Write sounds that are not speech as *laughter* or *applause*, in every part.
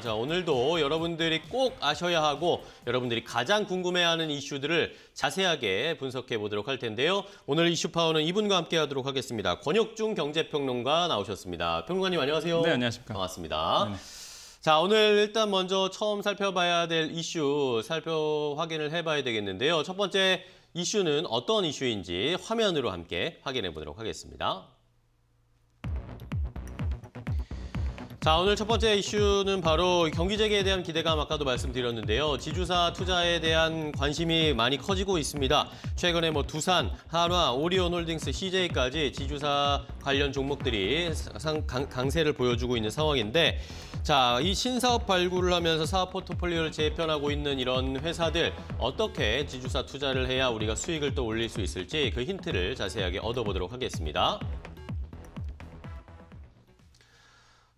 자, 오늘도 여러분들이 꼭 아셔야 하고 여러분들이 가장 궁금해하는 이슈들을 자세하게 분석해 보도록 할 텐데요. 오늘 이슈 파워는 이분과 함께 하도록 하겠습니다. 권혁중 경제평론가 나오셨습니다. 평론가님 안녕하세요. 네, 안녕하십니까. 반갑습니다. 네 자, 오늘 일단 먼저 처음 살펴봐야 될 이슈 살펴 확인을 해봐야 되겠는데요. 첫 번째 이슈는 어떤 이슈인지 화면으로 함께 확인해 보도록 하겠습니다. 자, 오늘 첫 번째 이슈는 바로 경기 재개에 대한 기대감 아까도 말씀드렸는데요. 지주사 투자에 대한 관심이 많이 커지고 있습니다. 최근에 뭐 두산, 한화, 오리온홀딩스, CJ까지 지주사 관련 종목들이 상, 강, 세를 보여주고 있는 상황인데 자, 이 신사업 발굴을 하면서 사업 포트폴리오를 재편하고 있는 이런 회사들 어떻게 지주사 투자를 해야 우리가 수익을 또 올릴 수 있을지 그 힌트를 자세하게 얻어보도록 하겠습니다.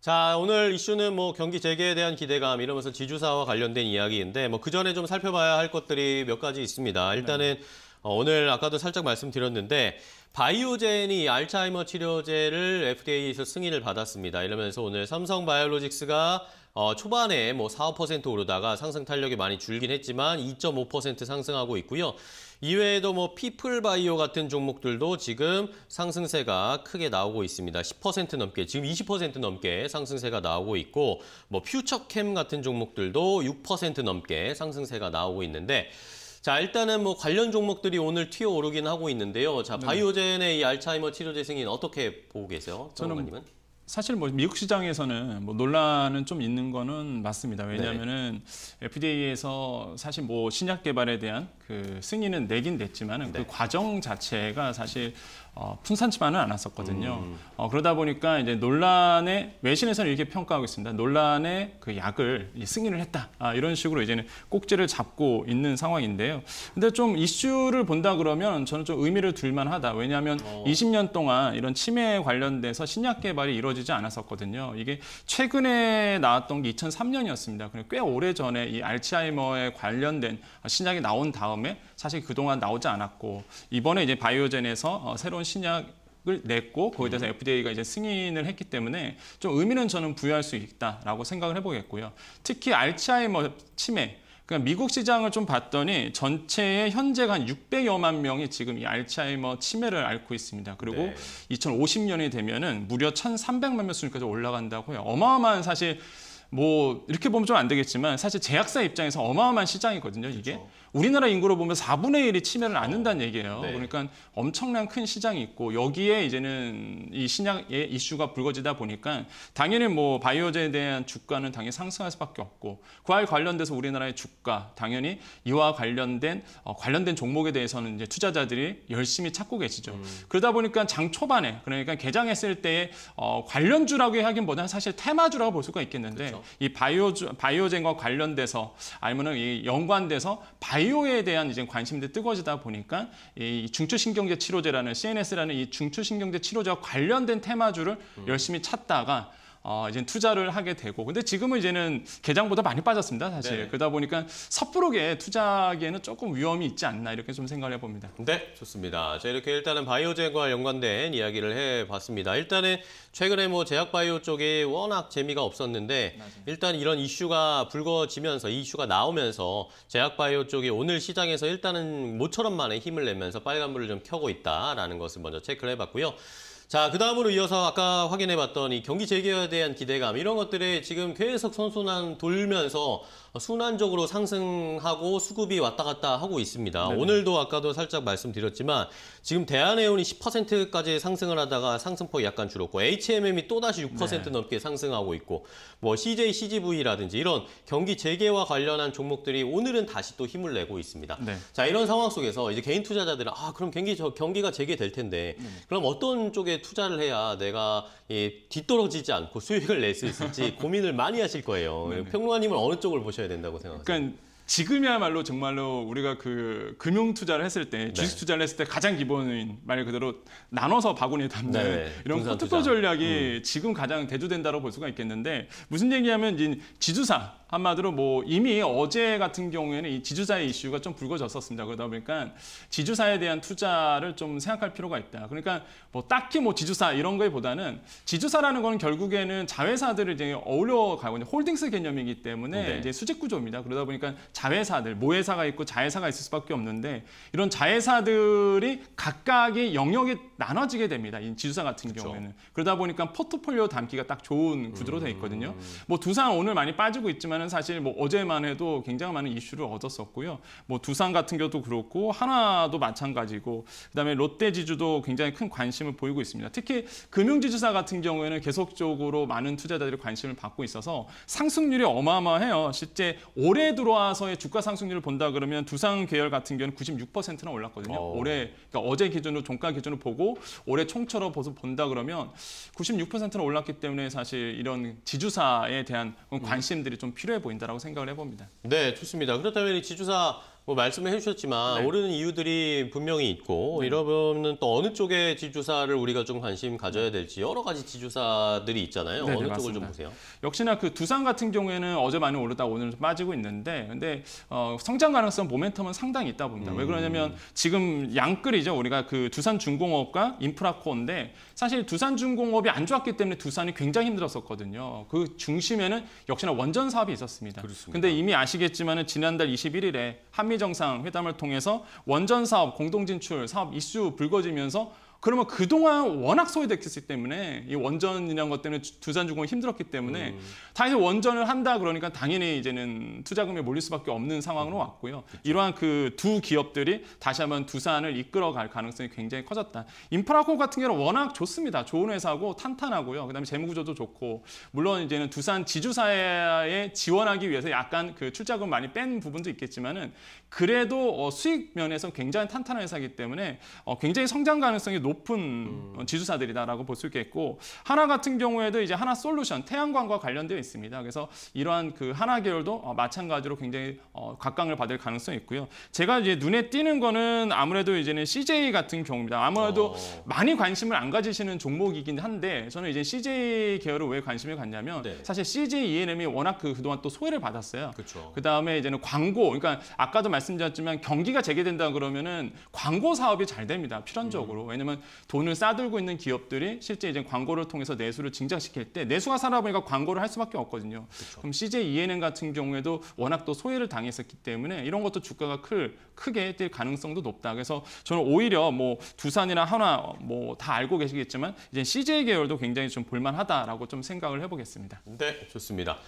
자, 오늘 이슈는 뭐 경기 재개에 대한 기대감 이러면서 지주사와 관련된 이야기인데 뭐 그전에 좀 살펴봐야 할 것들이 몇 가지 있습니다. 일단은 네. 어, 오늘 아까도 살짝 말씀드렸는데 바이오젠이 알츠하이머 치료제를 FDA에서 승인을 받았습니다. 이러면서 오늘 삼성 바이오로직스가 어, 초반에 뭐 4, 5% 오르다가 상승 탄력이 많이 줄긴 했지만 2.5% 상승하고 있고요. 이외에도 뭐 피플바이오 같은 종목들도 지금 상승세가 크게 나오고 있습니다. 10% 넘게, 지금 20% 넘게 상승세가 나오고 있고 뭐 퓨처캠 같은 종목들도 6% 넘게 상승세가 나오고 있는데 자, 일단은 뭐 관련 종목들이 오늘 튀어 오르긴 하고 있는데요. 자, 네. 바이오젠의 이 알츠하이머 치료 제승인 어떻게 보고 계세요? 전 저는 님은 사실 뭐 미국 시장에서는 뭐 논란은 좀 있는 거는 맞습니다. 왜냐하면은 네. FDA에서 사실 뭐 신약 개발에 대한 그 승인은 내긴 냈지만은 그 네. 그 과정 자체가 사실 어, 풍산치만은 않았었거든요. 음. 어, 그러다 보니까 이제 논란의 외신에서는 이렇게 평가하고 있습니다. 논란의그 약을 승인을 했다. 아, 이런 식으로 이제는 꼭지를 잡고 있는 상황인데요. 근데 좀 이슈를 본다 그러면 저는 좀 의미를 둘만하다. 왜냐하면 어. 20년 동안 이런 치매에 관련돼서 신약 개발이 이루어지지 않았었거든요. 이게 최근에 나왔던 게 2003년이었습니다. 꽤 오래 전에 이 알츠하이머에 관련된 신약이 나온 다음에 사실 그동안 나오지 않았고 이번에 이제 바이오젠에서 어, 새로운 신약을 냈고 거기에 대해서 FDA가 음. 이제 승인을 했기 때문에 좀 의미는 저는 부여할 수 있다라고 생각을 해보겠고요. 특히 알츠하이머 치매 그러니까 미국 시장을 좀 봤더니 전체의 현재가 한 600여만 명이 지금 이 알츠하이머 치매를 앓고 있습니다. 그리고 네. 2050년이 되면은 무려 1,300만 명 수준까지 올라간다고요. 해 어마어마한 사실 뭐 이렇게 보면 좀 안 되겠지만 사실 제약사 입장에서 어마어마한 시장이거든요. 이게 그렇죠. 우리나라 인구로 보면 4분의 1이 치매를 앓는다는 그렇죠. 얘기예요. 네. 그러니까 엄청난 큰 시장이 있고 여기에 이제는 이 신약의 이슈가 불거지다 보니까 당연히 뭐 바이오제에 대한 주가는 당연히 상승할 수밖에 없고 그와 관련돼서 우리나라의 주가 당연히 이와 관련된 어, 관련된 종목에 대해서는 이제 투자자들이 열심히 찾고 계시죠. 음. 그러다 보니까 장 초반에 그러니까 개장했을 때 어, 관련주라고 하긴보다는 사실 테마주라고 볼 수가 있겠는데 그렇죠. 이 바이오 바이오젠과 관련돼서 아니면은 이 연관돼서 바이오에 대한 이제 관심도 뜨거워지다 보니까 이 중추신경제 치료제라는 CNS라는 이 중추신경제 치료제와 관련된 테마주를 음. 열심히 찾다가 어, 이제 투자를 하게 되고 근데 지금은 이제는 개장보다 많이 빠졌습니다 사실 네. 그러다 보니까 섣부르게 투자하기에는 조금 위험이 있지 않나 이렇게 좀 생각해 을 봅니다. 네 좋습니다. 자 이렇게 일단은 바이오제과 연관된 이야기를 해봤습니다. 일단은 최근에 뭐 제약 바이오 쪽에 워낙 재미가 없었는데 맞아요. 일단 이런 이슈가 불거지면서 이슈가 나오면서 제약 바이오 쪽이 오늘 시장에서 일단은 모처럼 만의 힘을 내면서 빨간불을 좀 켜고 있다라는 것을 먼저 체크를 해봤고요. 자, 그 다음으로 이어서 아까 확인해봤던 이 경기 재개에 대한 기대감 이런 것들에 지금 계속 선순환 돌면서 순환적으로 상승하고 수급이 왔다 갔다 하고 있습니다. 네네. 오늘도 아까도 살짝 말씀드렸지만 지금 대한해운이 10%까지 상승을 하다가 상승폭이 약간 줄었고 HMM이 또다시 6% 네. 넘게 상승하고 있고 뭐 CJ, CGV라든지 이런 경기 재개와 관련한 종목들이 오늘은 다시 또 힘을 내고 있습니다. 네. 자, 이런 상황 속에서 이제 개인 투자자들은 아, 그럼 경기, 저, 경기가 재개될 텐데 네. 그럼 어떤 쪽에 투자를 해야 내가 이 예, 뒤떨어지지 않고 수익을 낼 수 있을지 *laughs* 고민을 많이 하실 거예요. 평론가님은 어느 쪽을 보셔야 된다고 생각하세요? 그러니까 지금이야말로 정말로 우리가 그 금융 투자를 했을 때 네. 주식 투자를 했을 때 가장 기본인 말 그대로 나눠서 바구니에 담는 네 이런 포트폴 전략이 음. 지금 가장 대두된다고 볼 수가 있겠는데 무슨 얘기냐면 지주사 한마디로 뭐 이미 어제 같은 경우에는 이 지주사의 이슈가 좀 불거졌었습니다. 그러다 보니까 지주사에 대한 투자를 좀 생각할 필요가 있다. 그러니까 뭐 딱히 뭐 지주사 이런 거에 보다는 지주사라는 거는 결국에는 자회사들을 이제 어울려 가고 있는 홀딩스 개념이기 때문에 네. 이제 수직 구조입니다. 그러다 보니까 자회사들, 모회사가 있고 자회사가 있을 수밖에 없는데 이런 자회사들이 각각의 영역이 나눠지게 됩니다. 이 지주사 같은 그렇 경우에는. 그러다 보니까 포트폴리오 담기가 딱 좋은 구조로 돼 있거든요. 음... 뭐 두산 오늘 많이 빠지고 있지만 있지만 사실 뭐 어제만 해도 굉장히 많은 이슈를 얻었었고요. 뭐 두산 같은 경우도 그렇고 하나도 마찬가지고 그다음에 롯데지주도 굉장히 큰 관심을 보이고 있습니다. 특히 금융지주사 같은 경우에는 계속적으로 많은 투자자들이 관심을 받고 있어서 상승률이 어마어마해요. 실제 올해 들어와서의 주가 상승률을 본다 그러면 두산 계열 같은 경우는 96%나 올랐거든요. 오. 어. 올해 그러니까 어제 기준으로 종가 기준으로 보고 올해 총처럼 본다 그러면 96%나 올랐기 때문에 사실 이런 지주사에 대한 음. 관심들이 좀 필요. 합니다 필요해 보인다라고 생각을 해봅니다. 네, 좋습니다. 그렇다면 이 지주사 뭐 말씀을 해주셨지만 네. 오르는 이유들이 분명히 있고 네. 이러면 또 어느 쪽의 지주사를 우리가 좀 관심 가져야 될지 여러 가지 지주사들이 있잖아요. 네네, 네, 어느 맞습니다. 쪽을 좀 보세요? 역시나 그 두산 같은 경우에는 어제 많이 오르다 오늘은 좀 빠지고 있는데 근데 어, 성장 가능성 모멘텀은 상당히 있다 봅니다. 음. 왜 그러냐면 지금 양끌이죠. 우리가 그 두산 중공업과 인프라코어인데 사실 두산 중공업이 안 좋았기 때문에 두산이 굉장히 힘들었었거든요. 그 중심에는 역시나 원전 사업이 있었습니다. 그렇습니다. 근데 이미 아시겠지만은 지난달 21일에 한미 정상 회담을 통해서 원전 사업 공동 진출 사업 이슈 불거지면서 그러면 그동안 워낙 소외됐기 때문에 이 원전이라는 것 때문에 두산 주공이 힘들었기 때문에 음. 당연히 원전을 한다 그러니까 당연히 이제는 투자금에 몰릴 수밖에 없는 상황으로 왔고요. 그렇 이러한 그 두 기업들이 다시 한번 두산을 이끌어갈 가능성이 굉장히 커졌다. 인프라코 같은 경우는 워낙 좋습니다. 좋은 회사고 탄탄하고요. 그다음에 재무구조도 좋고 물론 이제는 두산 지주사에 지원하기 위해서 약간 그 출자금 많이 뺀 부분도 있겠지만은 그래도 어 수익 면에서 굉장히 탄탄한 회사이기 때문에 어 굉장히 성장 가능성이 높. 높은 음. 어, 지주사들이다라고 볼 수 있겠고 하나 같은 경우에도 이제 하나 솔루션 태양광과 관련되어 있습니다. 그래서 이러한 그 하나 계열도 어, 마찬가지로 굉장히 어, 각광을 받을 가능성이 있고요. 제가 이제 눈에 띄는 거는 아무래도 이제는 CJ 같은 경우입니다. 아무래도 어. 많이 관심을 안 가지시는 종목이긴 한데 저는 이제 CJ 계열을 왜 관심을 갖냐면 네. 사실 CJ E&M이 워낙 그 그동안 또 소외를 받았어요. 그 다음에 이제는 광고, 그러니까 아까도 말씀드렸지만 경기가 재개된다 그러면은 광고 사업이 잘 됩니다. 필연적으로. 음. 왜냐면 돈을 싸들고 있는 기업들이 실제 이제 광고를 통해서 내수를 증장시킬 때 내수가 살아보니까 광고를 할 수밖에 없거든요. 그렇 그럼 CJ ENM 같은 경우에도 워낙 또 소외를 당했었기 때문에 이런 것도 주가가 클, 크게 뛸 가능성도 높다. 그래서 저는 오히려 뭐 두산이나 하나 어, 뭐다 알고 계시겠지만 이제 CJ 계열도 굉장히 좀 볼만하다라고 좀 생각을 해보겠습니다. 네, 좋습니다.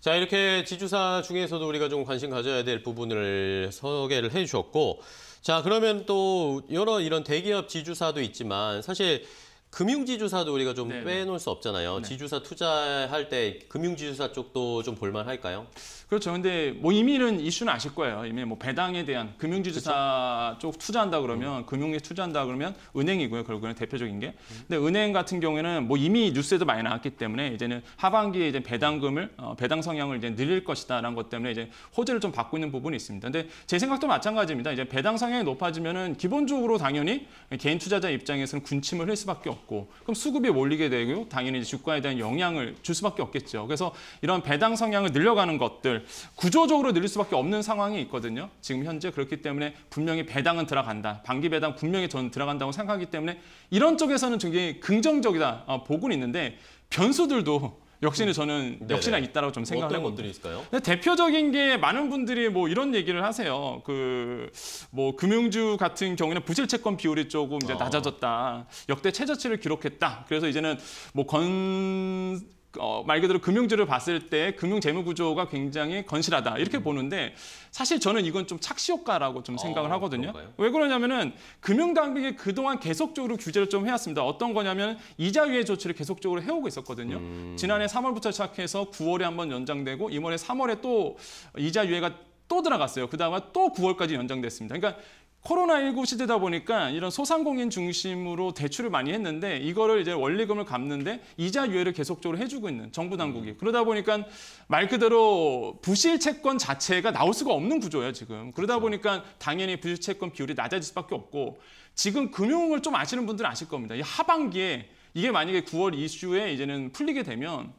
자 이렇게 지주사 중에서도 우리가 좀 관심 가져야 될 부분을 소개를 해주셨고 자, 그러면 또 여러 이런 대기업 지주사도 있지만 사실 금융지주사도 우리가 좀 네네. 네. 빼놓을 수 없잖아요. 네. 지주사 투자할 때 금융지주사 쪽도 좀 볼만할까요? 그렇죠. 근데 뭐 이미는 이슈는 아실 거예요. 이미 뭐 배당에 대한 금융지주사 그렇죠. 쪽 투자한다 그러면 음. 금융에 투자한다 그러면 은행이고요. 결국에는 대표적인 게. 음. 근데 은행 같은 경우에는 뭐 이미 뉴스에도 많이 나왔기 때문에 이제는 하반기에 이제 배당금을 어, 배당 성향을 이제 늘릴 것이다라는 것 때문에 이제 호재를 좀 받고 있는 부분이 있습니다. 근데 제 생각도 마찬가지입니다. 이제 배당 성향이 높아지면은 기본적으로 당연히 개인 투자자 입장에서는 군침을 할 수밖에 없고 그럼 수급이 몰리게 되고 당연히 주가에 대한 영향을 줄 수밖에 없겠죠. 그래서 이런 배당 성향을 늘려가는 것들 구조적으로 늘릴 수밖에 없는 상황이 있거든요. 지금 현재 그렇기 때문에 분명히 배당은 들어간다. 반기 배당 분명히 저는 들어간다고 생각하기 때문에 이런 쪽에서는 굉장히 긍정적이다 아, 보고는 있는데 변수들도 역시나 저는 음. 네네. 역시나 있다라고 좀 생각을 어떤 것들이 있을까요? 대표적인 게 많은 분들이 뭐 이런 얘기를 하세요. 그 뭐 금융주 같은 경우에는 부실채권 비율이 조금 이제 어. 낮아졌다. 역대 최저치를 기록했다. 그래서 이제는 뭐건 어, 말 그대로 금융주를 봤을 때 금융 재무 구조가 굉장히 건실하다 이렇게 음. 보는데 사실 저는 이건 좀 착시 효과라고 좀 아, 생각을 어, 하거든요. 그런가요? 왜 그러냐면은 금융 당국이 그동안 계속적으로 규제를 좀 해왔습니다. 어떤 거냐면 이자 유예 조치를 계속적으로 해오고 있었거든요. 음. 지난해 3월부터 시작해서 9월에 한번 연장되고 이번에 3월에 또 이자 유예가 또 들어갔어요. 그다음에 또 9월까지 연장됐습니다. 그러니까 코로나19 시대다 보니까 이런 소상공인 중심으로 대출을 많이 했는데 이거를 이제 원리금을 갚는데 이자 유예를 계속적으로 해주고 있는 정부 당국이 음. 그러다 보니까 말 그대로 부실 채권 자체가 나올 수가 없는 구조예요 지금 그러다 그렇죠. 보니까 당연히 부실 채권 비율이 낮아질 수밖에 없고 지금 금융을 좀 아시는 분들은 아실 겁니다 이 하반기에 이게 만약에 9월 이슈에 이제는 풀리게 되면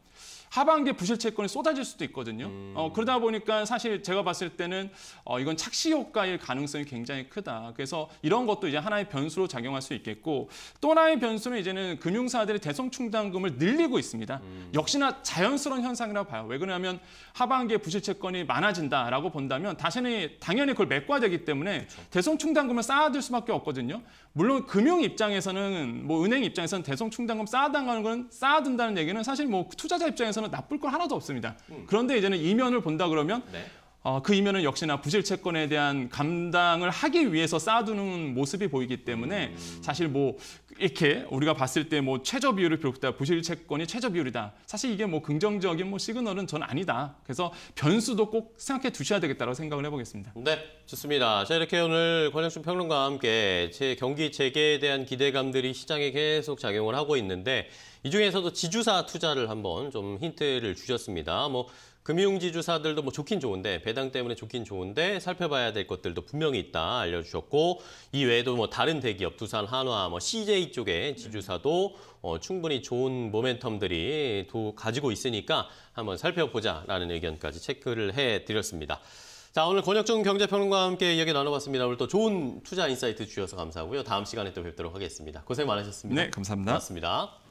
하반기에 부실채권이 쏟아질 수도 있거든요. 음. 어, 그러다 보니까 사실 제가 봤을 때는 어, 이건 착시 효과일 가능성이 굉장히 크다. 그래서 이런 것도 이제 하나의 변수로 작용할 수 있겠고 또 하나의 변수는 이제는 금융사들이 대성 충당금을 늘리고 있습니다. 음. 역시나 자연스러운 현상이라고 봐요. 왜 그러냐면 하반기에 부실채권이 많아진다라고 본다면 다시는 당연히 그걸 메꿔야 되기 때문에 그렇죠. 대성 충당금을 쌓아둘 수밖에 없거든요. 물론 금융 입장에서는 뭐 은행 입장에서는 대성 충당금 쌓아둔다는 건 쌓아둔다는 얘기는 사실 뭐 투자자 입장에서는 나쁠 건 하나도 없습니다. 음. 그런데 이제는 이면을 본다 그러면 네. 어, 그 이면은 역시나 부실채권에 대한 감당을 하기 위해서 쌓아두는 모습이 보이기 때문에 사실 뭐 이렇게 우리가 봤을 때 뭐 최저 비율을 비롯했다 부실채권이 최저 비율이다 사실 이게 뭐 긍정적인 뭐 시그널은 전 아니다 그래서 변수도 꼭 생각해 두셔야 되겠다고 라 생각을 해보겠습니다. 네 좋습니다. 자 이렇게 오늘 권영준 평론가와 함께 제 경기 재개에 대한 기대감들이 시장에 계속 작용을 하고 있는데 이 중에서도 지주사 투자를 한번 좀 힌트를 주셨습니다. 뭐 금융지주사들도 뭐 좋긴 좋은데 배당 때문에 좋긴 좋은데 살펴봐야 될 것들도 분명히 있다 알려주셨고 이 외에도 뭐 다른 대기업 두산, 한화, 뭐 CJ 쪽의 지주사도 어, 충분히 좋은 모멘텀들이 도 가지고 있으니까 한번 살펴보자라는 의견까지 체크를 해드렸습니다. 자 오늘 권혁준 경제평론가와 함께 이야기 나눠봤습니다. 오늘 또 좋은 투자 인사이트 주셔서 감사하고요. 다음 시간에 또 뵙도록 하겠습니다. 고생 많으셨습니다. 네, 감사합니다. 고맙습니다.